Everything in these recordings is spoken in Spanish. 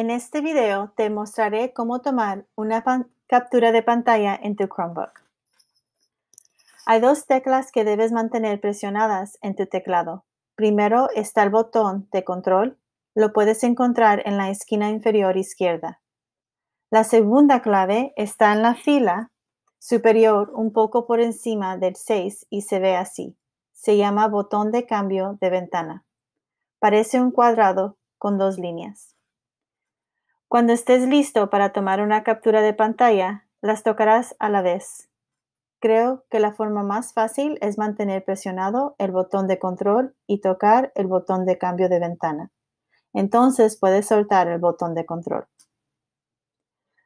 En este video te mostraré cómo tomar una captura de pantalla en tu Chromebook. Hay dos teclas que debes mantener presionadas en tu teclado. Primero está el botón de control, lo puedes encontrar en la esquina inferior izquierda. La segunda clave está en la fila superior un poco por encima del 6 y se ve así. Se llama botón de cambio de ventana. Parece un cuadrado con dos líneas. Cuando estés listo para tomar una captura de pantalla, las tocarás a la vez. Creo que la forma más fácil es mantener presionado el botón de control y tocar el botón de cambio de ventana. Entonces puedes soltar el botón de control.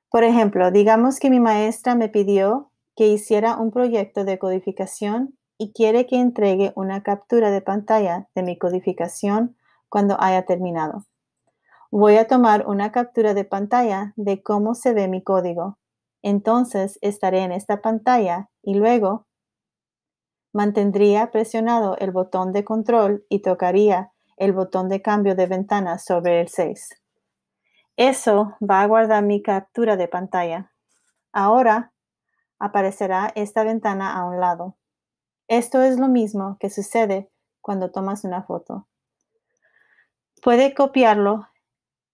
Por ejemplo, digamos que mi maestra me pidió que hiciera un proyecto de codificación y quiere que entregue una captura de pantalla de mi codificación cuando haya terminado. Voy a tomar una captura de pantalla de cómo se ve mi código. Entonces estaré en esta pantalla y luego mantendría presionado el botón de control y tocaría el botón de cambio de ventana sobre el 6. Eso va a guardar mi captura de pantalla. Ahora aparecerá esta ventana a un lado. Esto es lo mismo que sucede cuando tomas una foto. Puede copiarlo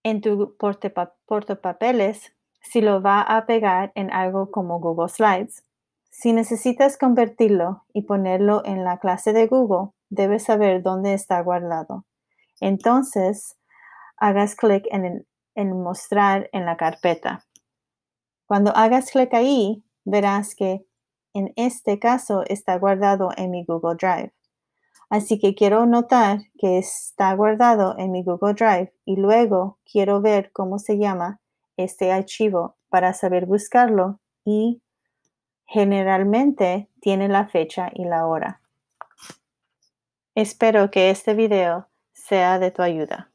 en tu portapapeles si lo va a pegar en algo como Google Slides. Si necesitas convertirlo y ponerlo en la clase de Google, debes saber dónde está guardado. Entonces, hagas clic en, en, mostrar en la carpeta. Cuando hagas clic ahí, verás que en este caso está guardado en mi Google Drive. Así que quiero notar que está guardado en mi Google Drive y luego quiero ver cómo se llama este archivo para saber buscarlo y generalmente tiene la fecha y la hora. Espero que este video sea de tu ayuda.